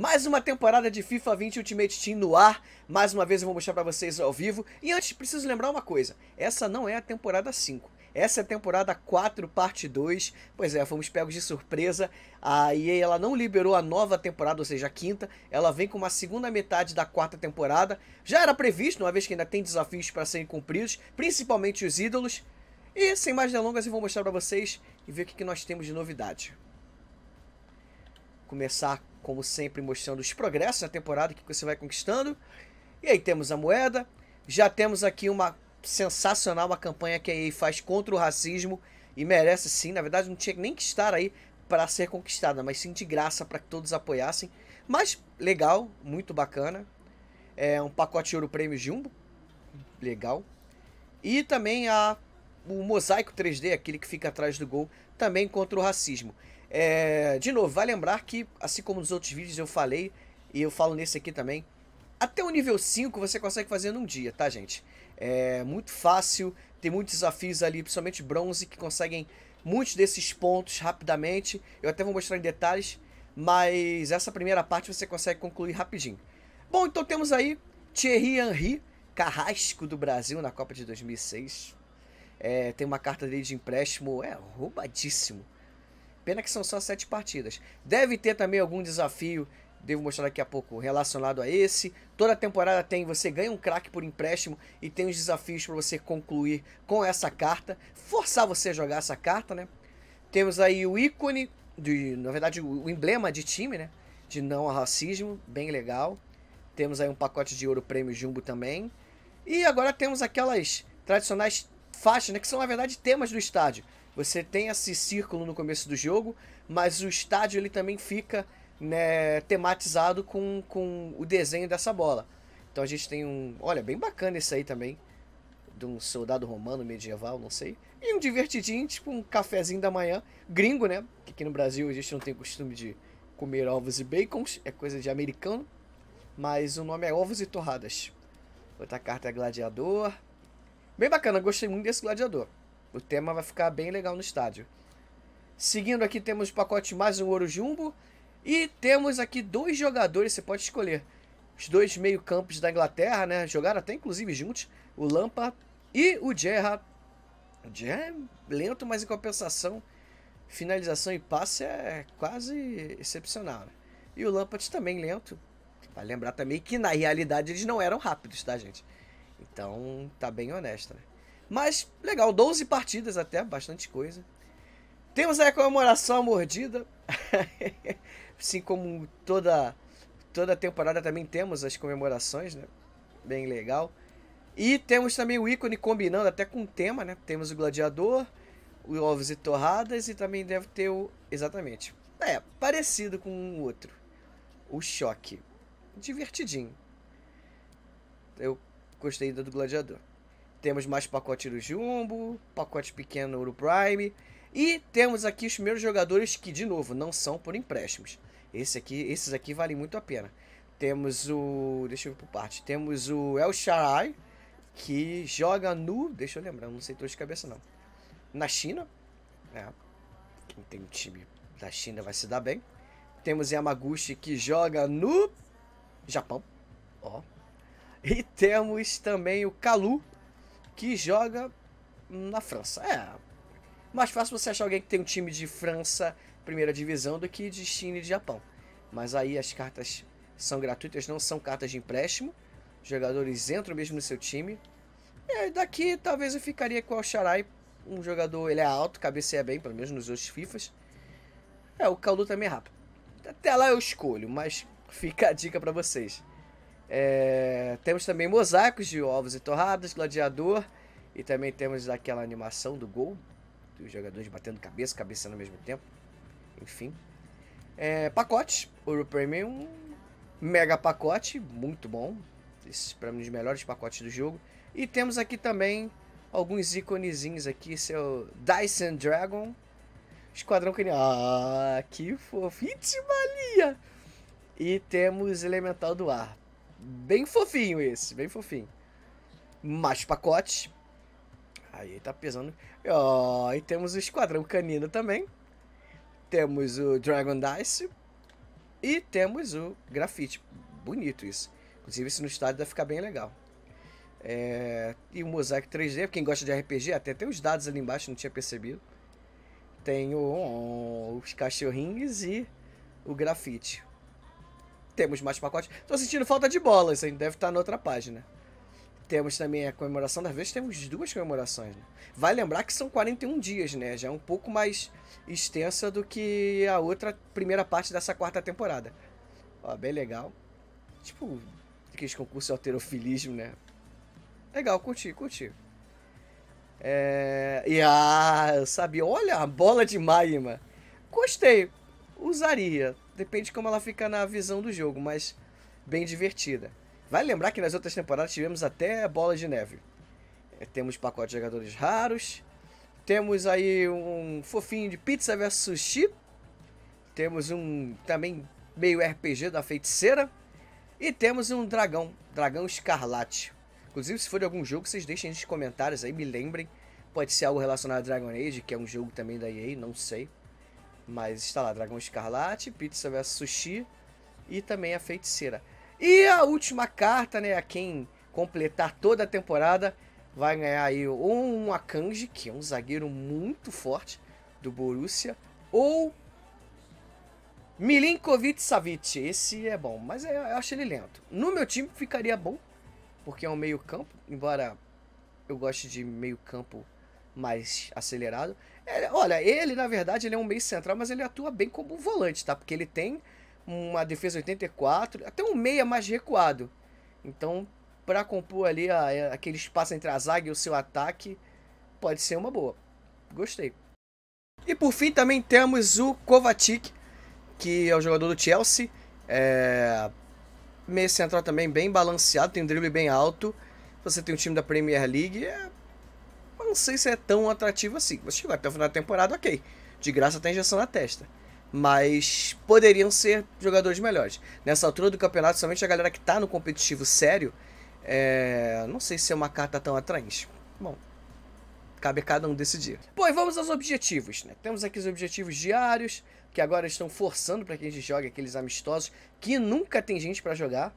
Mais uma temporada de FIFA 20 Ultimate Team no ar. Mais uma vez eu vou mostrar para vocês ao vivo. E antes, preciso lembrar uma coisa. Essa não é a temporada 5. Essa é a temporada 4, parte 2. Pois é, fomos pegos de surpresa. A EA ela não liberou a nova temporada, ou seja, a quinta. Ela vem com uma segunda metade da quarta temporada. Já era previsto, uma vez que ainda tem desafios para serem cumpridos, principalmente os ídolos. E sem mais delongas, eu vou mostrar para vocês e ver o que nós temos de novidade começar, como sempre, mostrando os progressos na temporada que você vai conquistando. E aí temos a moeda. Já temos aqui uma sensacional uma campanha que a EA faz contra o racismo e merece sim. Na verdade, não tinha nem que estar aí para ser conquistada, mas sim de graça para que todos apoiassem. Mas legal, muito bacana. É um pacote de ouro prêmio jumbo. Legal. E também a o mosaico 3D, aquele que fica atrás do gol, também contra o racismo. É, de novo, vai lembrar que, assim como nos outros vídeos eu falei, e eu falo nesse aqui também, até o nível 5 você consegue fazer num dia, tá, gente? É muito fácil, tem muitos desafios ali, principalmente bronze, que conseguem muitos desses pontos rapidamente. Eu até vou mostrar em detalhes, mas essa primeira parte você consegue concluir rapidinho. Bom, então temos aí Thierry Henry, carrasco do Brasil na Copa de 2006. É, tem uma carta dele de empréstimo, é roubadíssimo. Pena que são só sete partidas. Deve ter também algum desafio, devo mostrar daqui a pouco, relacionado a esse. Toda temporada tem, você ganha um craque por empréstimo e tem os desafios para você concluir com essa carta. Forçar você a jogar essa carta, né? Temos aí o ícone, de, na verdade o emblema de time, né? De não racismo, bem legal. Temos aí um pacote de ouro prêmio jumbo também. E agora temos aquelas tradicionais faixas, né? Que são, na verdade, temas do estádio. Você tem esse círculo no começo do jogo, mas o estádio ele também fica né, tematizado com, com o desenho dessa bola. Então a gente tem um. Olha, bem bacana isso aí também. De um soldado romano medieval, não sei. E um divertidinho, tipo um cafezinho da manhã. Gringo, né? Que aqui no Brasil a gente não tem costume de comer ovos e bacons. É coisa de americano. Mas o nome é Ovos e Torradas. Outra carta é Gladiador. Bem bacana, gostei muito desse Gladiador. O tema vai ficar bem legal no estádio. Seguindo aqui temos o pacote mais um ouro jumbo. E temos aqui dois jogadores, você pode escolher. Os dois meio-campos da Inglaterra, né? Jogaram até inclusive juntos. O Lampa e o Gerrard. O Gerrard é lento, mas em compensação, finalização e passe é quase excepcional. Né? E o Lampard também lento. Vai lembrar também que na realidade eles não eram rápidos, tá, gente? Então tá bem honesto, né? Mas legal, 12 partidas até, bastante coisa. Temos aí a comemoração à mordida. assim como toda toda temporada também temos as comemorações, né? Bem legal. E temos também o ícone combinando até com o tema, né? Temos o gladiador, o ovos e torradas e também deve ter o exatamente. É, parecido com o outro. O choque. Divertidinho. Eu gostei do gladiador. Temos mais pacote do Jumbo, pacote pequeno Ouro Prime. E temos aqui os primeiros jogadores que, de novo, não são por empréstimos. Esse aqui, esses aqui valem muito a pena. Temos o. Deixa eu ir por parte. Temos o El Sharai, que joga no. Deixa eu lembrar, não sei todos de cabeça não. Na China. É. Quem tem um time da China vai se dar bem. Temos Yamaguchi que joga no Japão. Ó. E temos também o Kalu, que joga na França. É mais fácil você achar alguém que tem um time de França, primeira divisão, do que de China e de Japão. Mas aí as cartas são gratuitas, não são cartas de empréstimo. Os jogadores entram mesmo no seu time. E daqui talvez eu ficaria com o Alcharai, um jogador, ele é alto, cabeceia bem, pelo menos nos outros FIFAs. É, o Kalu também é rápido. Até lá eu escolho, mas fica a dica para vocês. É, temos também mosaicos de ovos e torradas, gladiador. E também temos aquela animação do gol, dos jogadores batendo cabeça, cabeça ao mesmo tempo. Enfim. É, pacotes, Ouro Premium, mega pacote, muito bom. Esse para mim um dos melhores pacotes do jogo. E temos aqui também alguns íconezinhos aqui, seu Dyson Dragon, Esquadrão Canhão. Ah, que fofo! Itimalia! E temos Elemental do Ar. Bem fofinho esse, bem fofinho. Mais pacote. Aí tá pesando. Oh, e temos o Esquadrão Canino também. Temos o Dragon Dice. E temos o Grafite. Bonito isso. Inclusive, isso no estádio vai ficar bem legal. É... E o Mosaic 3D. Quem gosta de RPG, até tem os dados ali embaixo, não tinha percebido. Tem o... os cachorrinhos e o grafite. Temos mais pacotes. Tô sentindo falta de bolas, ainda deve estar tá na outra página. Temos também a comemoração da vez, temos duas comemorações. Né? Vai lembrar que são 41 dias, né? Já é um pouco mais extensa do que a outra primeira parte dessa quarta temporada. Ó, bem legal. Tipo, aqueles concursos de alterofilismo, né? Legal, curti, curti. É... E ah, eu sabia. Olha, a bola de Maima. Gostei. Usaria. Depende de como ela fica na visão do jogo, mas bem divertida. Vale lembrar que nas outras temporadas tivemos até bola de neve. É, temos pacote de jogadores raros. Temos aí um fofinho de pizza versus sushi. Temos um também meio RPG da feiticeira. E temos um dragão, dragão escarlate. Inclusive, se for de algum jogo, vocês deixem nos comentários aí, me lembrem. Pode ser algo relacionado a Dragon Age, que é um jogo também da EA, não sei. Mas está lá, Dragão Escarlate, Pizza vs Sushi e também a Feiticeira. E a última carta, né? A quem completar toda a temporada vai ganhar aí ou um Akanji, que é um zagueiro muito forte do Borussia, ou Milinkovic Savic. Esse é bom, mas é, eu acho ele lento. No meu time ficaria bom, porque é um meio campo, embora eu goste de meio campo mais acelerado. É, olha, ele na verdade ele é um meio central, mas ele atua bem como volante, tá? Porque ele tem uma defesa 84, até um meia mais recuado. Então, para compor ali a, a, é, aquele espaço entre a zaga e o seu ataque, pode ser uma boa. Gostei. E por fim também temos o Kovacic, que é o jogador do Chelsea. É... Meio central também bem balanceado, tem um drible bem alto. Você tem um time da Premier League, é não sei se é tão atrativo assim. Você chegou até o final da temporada, ok. De graça tem injeção na testa. Mas poderiam ser jogadores melhores. Nessa altura do campeonato, somente a galera que está no competitivo sério, é... não sei se é uma carta tão atraente. Bom, cabe a cada um decidir. Bom, e vamos aos objetivos, né? Temos aqui os objetivos diários, que agora estão forçando para que a gente jogue aqueles amistosos que nunca tem gente para jogar.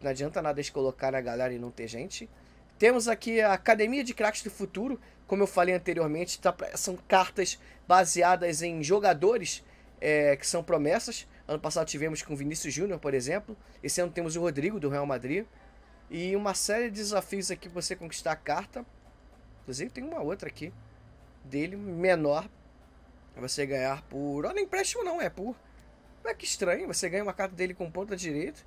Não adianta nada eles colocar a galera e não ter gente. Temos aqui a Academia de Cracks do Futuro, como eu falei anteriormente, tá, são cartas baseadas em jogadores é, que são promessas. Ano passado tivemos com Vinícius Júnior, por exemplo. Esse ano temos o Rodrigo, do Real Madrid. E uma série de desafios aqui para você conquistar a carta. Inclusive tem uma outra aqui dele, menor. Você ganhar por... Olha, empréstimo não, é por... Não é que estranho, você ganha uma carta dele com ponta direita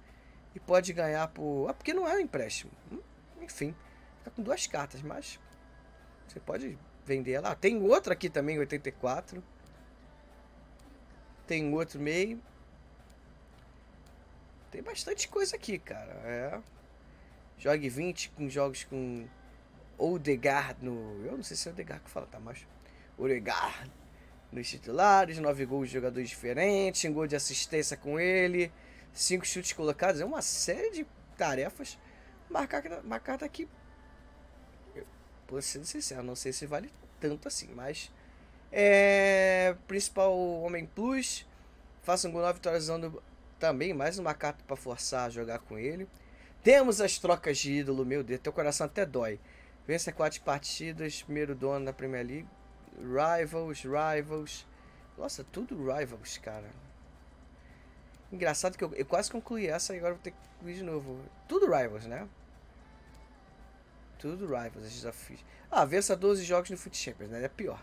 e pode ganhar por... Ah, porque não é um empréstimo. Hum, enfim... Tá com duas cartas, mas você pode vender ela. Ah, tem outro aqui também, 84. Tem outro meio. Tem bastante coisa aqui, cara. É. Jogue 20 com jogos com Odegaard no... Eu não sei se é Odegaard que fala, tá? Mas Odegaard nos titulares, 9 gols de jogadores diferentes, um gol de assistência com ele, cinco chutes colocados, é uma série de tarefas. marcar uma carta tá aqui por ser sincero, não sei se vale tanto assim, mas. É. Principal Homem Plus. Faça um gol na vitória também. Mais uma carta para forçar a jogar com ele. Temos as trocas de ídolo, meu Deus, teu coração até dói. Vença quatro partidas, primeiro dono da Premier League. Rivals, rivals. Nossa, tudo rivals, cara. Engraçado que eu, eu quase concluí essa e agora vou ter que concluir de novo. Tudo rivals, né? Tudo Rivals, esses desafios. Ah, vença 12 jogos no Foot Champions, né? É pior.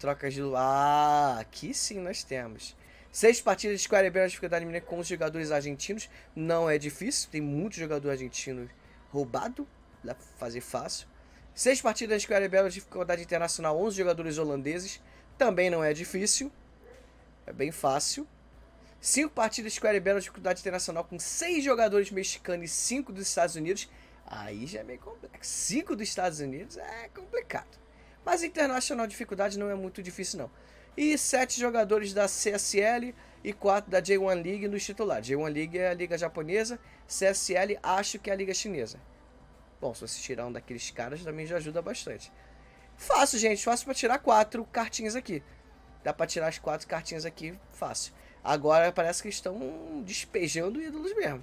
Trocas de Ah, aqui sim nós temos. Seis partidas de Square na dificuldade mínima com os jogadores argentinos. Não é difícil, tem muito jogador argentino roubado. Dá pra fazer fácil. Seis partidas de Square Bell, dificuldade internacional, 11 jogadores holandeses. Também não é difícil. É bem fácil. Cinco partidas de Square Bell, dificuldade internacional com seis jogadores mexicanos e cinco dos Estados Unidos. Aí já é meio complexo. Cinco dos Estados Unidos é complicado. Mas internacional dificuldade não é muito difícil não. E sete jogadores da CSL e quatro da J1 League nos titulares. J1 League é a liga japonesa, CSL acho que é a liga chinesa. Bom, se você tirar um daqueles caras também já ajuda bastante. Fácil, gente, fácil para tirar quatro cartinhas aqui. Dá para tirar as quatro cartinhas aqui, fácil. Agora parece que estão despejando ídolos mesmo.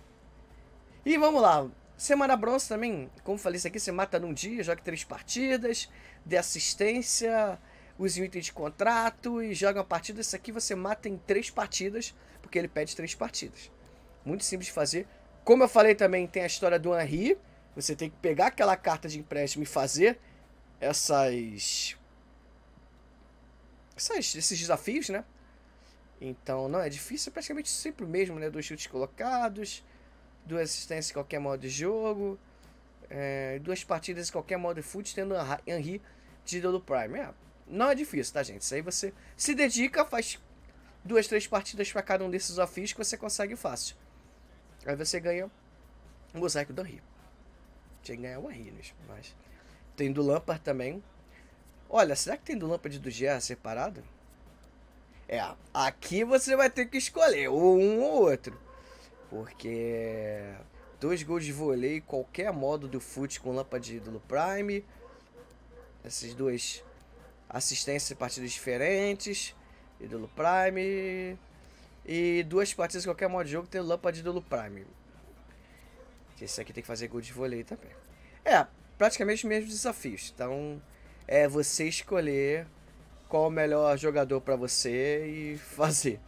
E vamos lá, Semana bronze também, como falei isso aqui, você mata num dia, joga três partidas, dê assistência, use um item de contrato e joga uma partida. Isso aqui você mata em três partidas, porque ele pede três partidas. Muito simples de fazer. Como eu falei também, tem a história do Henri. Você tem que pegar aquela carta de empréstimo e fazer essas... essas esses desafios, né? Então não é difícil, é praticamente sempre o mesmo, né? Dois chutes colocados duas assistências em qualquer modo de jogo, é, duas partidas em qualquer modo de futebol, tendo Henry de do Prime. É, não é difícil, tá, gente? Isso aí você se dedica, faz duas, três partidas para cada um desses desafios que você consegue fácil. Aí você ganha o mosaico do Henry. Tinha que ganhar o Henry, mas... Tem do Lampard também. Olha, será que tem do Lampard e do Gerra separado? É, aqui você vai ter que escolher ou um ou outro. Porque dois gols de vôlei, qualquer modo do fute com lâmpada de ídolo Prime. Essas duas assistências de partidas diferentes. Ídolo Prime. E duas partidas em qualquer modo de jogo tem lâmpada de ídolo Prime. Esse aqui tem que fazer gol de vôlei também. É, praticamente os mesmos desafios. Então, é você escolher qual o melhor jogador para você e fazer.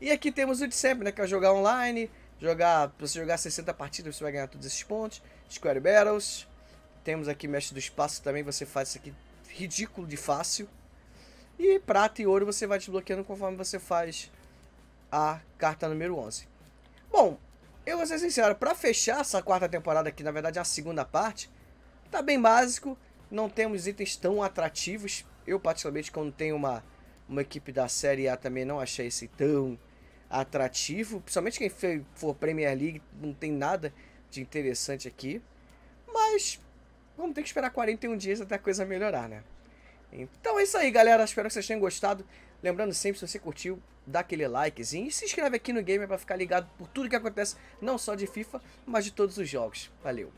E aqui temos o de sempre, né? Que é jogar online, Jogar, pra você jogar 60 partidas, você vai ganhar todos esses pontos. Square Battles. Temos aqui Mestre do Espaço também, você faz isso aqui ridículo de fácil. E prata e ouro você vai desbloqueando conforme você faz a carta número 11. Bom, eu vou ser sincero, para fechar essa quarta temporada aqui, na verdade é a segunda parte, tá bem básico, não temos itens tão atrativos. Eu particularmente quando tenho uma, uma equipe da série A também não achei esse tão atrativo. Principalmente quem for Premier League, não tem nada de interessante aqui. Mas vamos ter que esperar 41 dias até a coisa melhorar, né? Então é isso aí, galera. Espero que vocês tenham gostado. Lembrando sempre, se você curtiu, dá aquele likezinho e se inscreve aqui no Gamer para ficar ligado por tudo que acontece, não só de FIFA, mas de todos os jogos. Valeu!